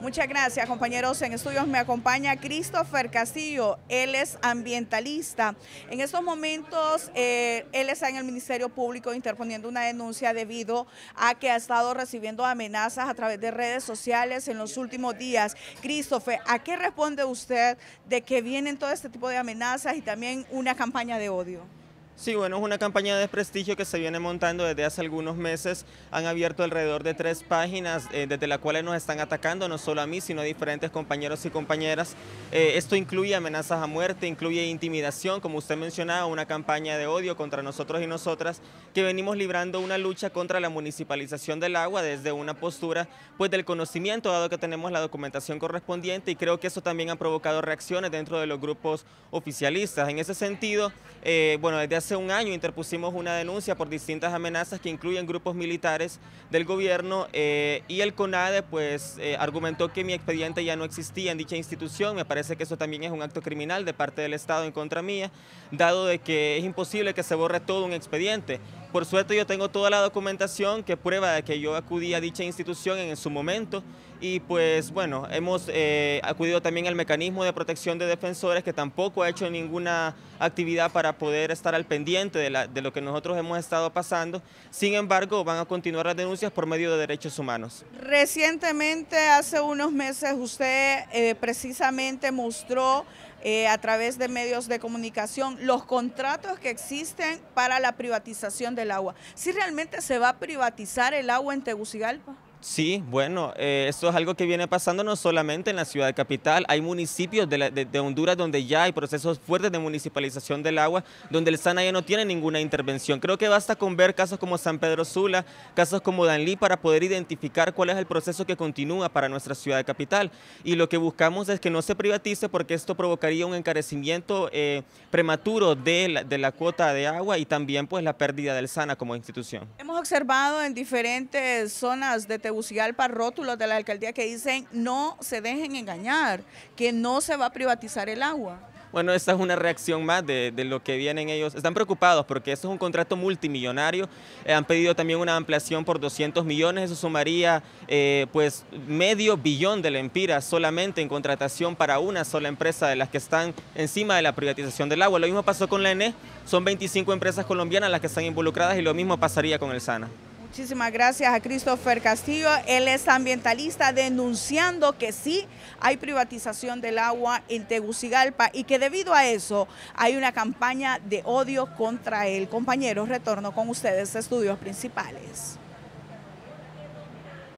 Muchas gracias, compañeros. En estudios me acompaña Christopher Castillo. Él es ambientalista. En estos momentos, eh, él está en el Ministerio Público interponiendo una denuncia debido a que ha estado recibiendo amenazas a través de redes sociales en los últimos días. Christopher, ¿a qué responde usted de que vienen todo este tipo de amenazas y también una campaña de odio? Sí, bueno, es una campaña de desprestigio que se viene montando desde hace algunos meses. Han abierto alrededor de tres páginas eh, desde las cuales nos están atacando, no solo a mí, sino a diferentes compañeros y compañeras. Eh, esto incluye amenazas a muerte, incluye intimidación, como usted mencionaba, una campaña de odio contra nosotros y nosotras, que venimos librando una lucha contra la municipalización del agua desde una postura pues, del conocimiento, dado que tenemos la documentación correspondiente y creo que eso también ha provocado reacciones dentro de los grupos oficialistas. En ese sentido, eh, bueno, desde hace hace un año interpusimos una denuncia por distintas amenazas que incluyen grupos militares del gobierno eh, y el CONADE pues eh, argumentó que mi expediente ya no existía en dicha institución. Me parece que eso también es un acto criminal de parte del Estado en contra mía, dado de que es imposible que se borre todo un expediente. Por suerte yo tengo toda la documentación que prueba de que yo acudí a dicha institución en su momento y pues bueno, hemos eh, acudido también al mecanismo de protección de defensores que tampoco ha hecho ninguna actividad para poder estar al pendiente de, la, de lo que nosotros hemos estado pasando. Sin embargo, van a continuar las denuncias por medio de derechos humanos. Recientemente, hace unos meses, usted eh, precisamente mostró eh, a través de medios de comunicación los contratos que existen para la privatización del agua. ¿Si realmente se va a privatizar el agua en Tegucigalpa? Sí, bueno, eh, esto es algo que viene pasando no solamente en la ciudad de capital, hay municipios de, Honduras donde ya hay procesos fuertes de municipalización del agua, donde el SANA ya no tiene ninguna intervención. Creo que basta con ver casos como San Pedro Sula, casos como Danlí, para poder identificar cuál es el proceso que continúa para nuestra ciudad de capital. Y lo que buscamos es que no se privatice porque esto provocaría un encarecimiento eh, prematuro de la, de la cuota de agua y también pues la pérdida del SANA como institución. Hemos observado en diferentes zonas de Tegucigalpa para rótulos de la alcaldía que dicen no se dejen engañar, que no se va a privatizar el agua. Bueno, esta es una reacción más de, lo que vienen ellos. Están preocupados porque esto es un contrato multimillonario. Eh, han pedido también una ampliación por 200 millones. Eso sumaría eh, pues medio billón de la empira solamente en contratación para una sola empresa de las que están encima de la privatización del agua. Lo mismo pasó con la ENE. Son 25 empresas colombianas las que están involucradas y lo mismo pasaría con el SANA. Muchísimas gracias a Christopher Castillo. Él es ambientalista denunciando que sí hay privatización del agua en Tegucigalpa y que debido a eso hay una campaña de odio contra él. Compañeros, retorno con ustedes estudios principales.